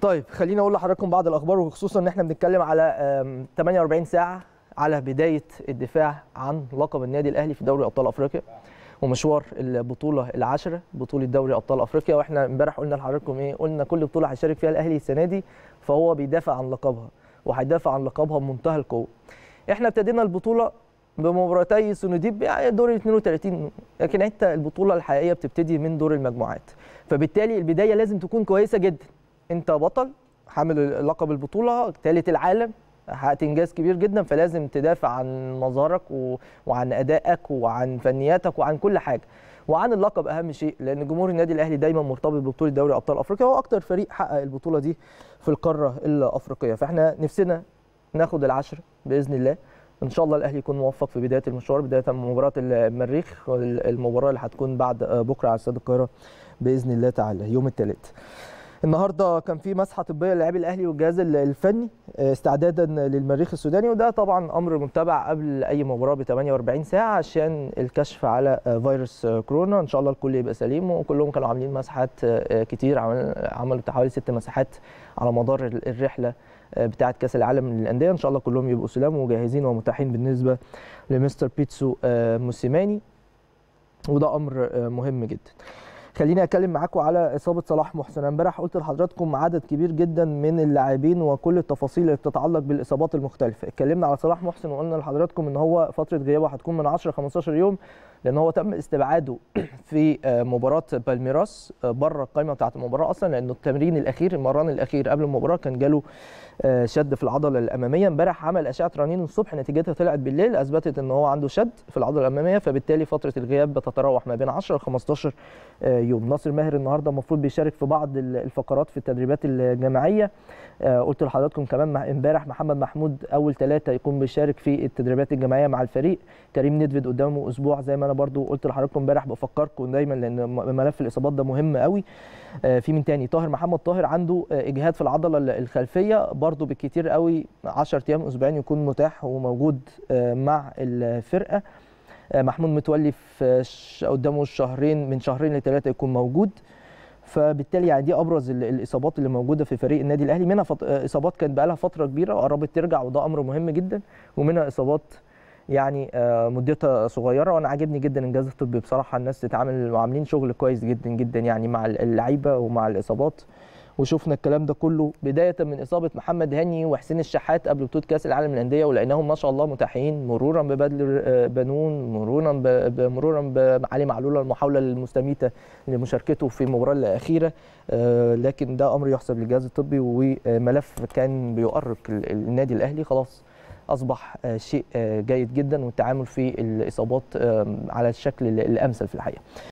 طيب خليني اقول لحضراتكم بعض الاخبار وخصوصا ان احنا بنتكلم على 48 ساعه على بدايه الدفاع عن لقب النادي الاهلي في دوري ابطال افريقيا ومشوار البطوله العاشره بطوله دوري ابطال افريقيا واحنا امبارح قلنا لحضراتكم ايه قلنا كل بطوله هيشارك فيها الاهلي السنه دي فهو بيدافع عن لقبها وهيدافع عن لقبها بمنتهى القوه احنا ابتدينا البطوله بمباراتي سونوديب يعني دور ال 32 لكن انت البطوله الحقيقيه بتبتدي من دور المجموعات فبالتالي البدايه لازم تكون كويسه جدا انت بطل حامل لقب البطوله ثالث العالم حققت انجاز كبير جدا فلازم تدافع عن مظهرك و... وعن ادائك وعن فنياتك وعن كل حاجه وعن اللقب اهم شيء لان جمهور النادي الاهلي دايما مرتبط ببطوله دوري ابطال افريقيا هو اكتر فريق حقق البطوله دي في القاره الافريقيه فاحنا نفسنا ناخد العشر باذن الله ان شاء الله الاهلي يكون موفق في بدايه المشوار بدايه مباراه المريخ المباراه اللي هتكون بعد بكره على استاد القاهره باذن الله تعالى يوم الثلاث النهارده كان في مسحه طبيه للاعبي الاهلي والجهاز الفني آه، استعدادا للمريخ السوداني وده طبعا امر متبع قبل اي مباراه ب 48 ساعه عشان الكشف على آه، فيروس آه، كورونا ان شاء الله الكل يبقى سليم وكلهم كانوا عاملين مسحات كتير عملوا حوالي ست مسحات على مدار الرحله بتاعه كاس العالم للانديه ان شاء الله كلهم يبقوا سلام وجاهزين ومتاحين بالنسبه لمستر بيتسو موسيماني وده امر مهم جدا خليني اتكلم معاكم على اصابه صلاح محسن امبارح قلت لحضراتكم عدد كبير جدا من اللاعبين وكل التفاصيل اللي بتتعلق بالاصابات المختلفه اتكلمنا على صلاح محسن وقلنا لحضراتكم ان هو فتره غيابه هتكون من 10 15 يوم لان هو تم استبعاده في آه، مباراه بالميراس آه، بره القائمه بتاعه المباراه اصلا لانه التمرين الاخير المران الاخير قبل المباراه كان جاله آه، شد في العضله الاماميه امبارح عمل اشعه رنين الصبح نتيجتها طلعت بالليل اثبتت ان هو عنده شد في العضله الاماميه فبالتالي فتره الغياب بتتراوح ما بين 10 ل 15 يوم الفيوم ناصر ماهر النهارده المفروض بيشارك في بعض الفقرات في التدريبات الجماعيه آه، قلت لحضراتكم كمان امبارح محمد محمود اول ثلاثه يكون بيشارك في التدريبات الجماعيه مع الفريق كريم ندفد قدامه اسبوع زي ما انا برضو قلت لحضراتكم امبارح بفكركم دايما لان ملف الاصابات ده مهم قوي آه، في من تاني طاهر محمد طاهر عنده آه، اجهاد في العضله الخلفيه برضو بالكتير قوي 10 ايام اسبوعين يكون متاح وموجود مع الفرقه آه، محمود متولي في قدامه شهرين من شهرين لثلاثه يكون موجود فبالتالي يعني دي ابرز الاصابات اللي موجوده في فريق النادي الاهلي منها فط... آه، اصابات كانت بقى لها فتره كبيره وقربت ترجع وده امر مهم جدا ومنها اصابات يعني آه، مدتها صغيره وانا عاجبني جدا الجهاز الطبي بصراحه الناس تتعامل وعاملين شغل كويس جدا جدا يعني مع اللعيبه ومع الاصابات وشفنا الكلام ده كله بدايه من اصابه محمد هاني وحسين الشحات قبل بطوله كاس العالم للانديه ولقيناهم ما شاء الله متاحين مرورا ببدل آه، بنون مرورا مرورا بعلي معلول المحاوله المستميته لمشاركته في المباراه الاخيره آه، لكن ده امر يحسب للجهاز الطبي وملف كان بيؤرق النادي الاهلي خلاص اصبح آه، شيء جيد جدا والتعامل في الاصابات على الشكل الامثل في الحقيقه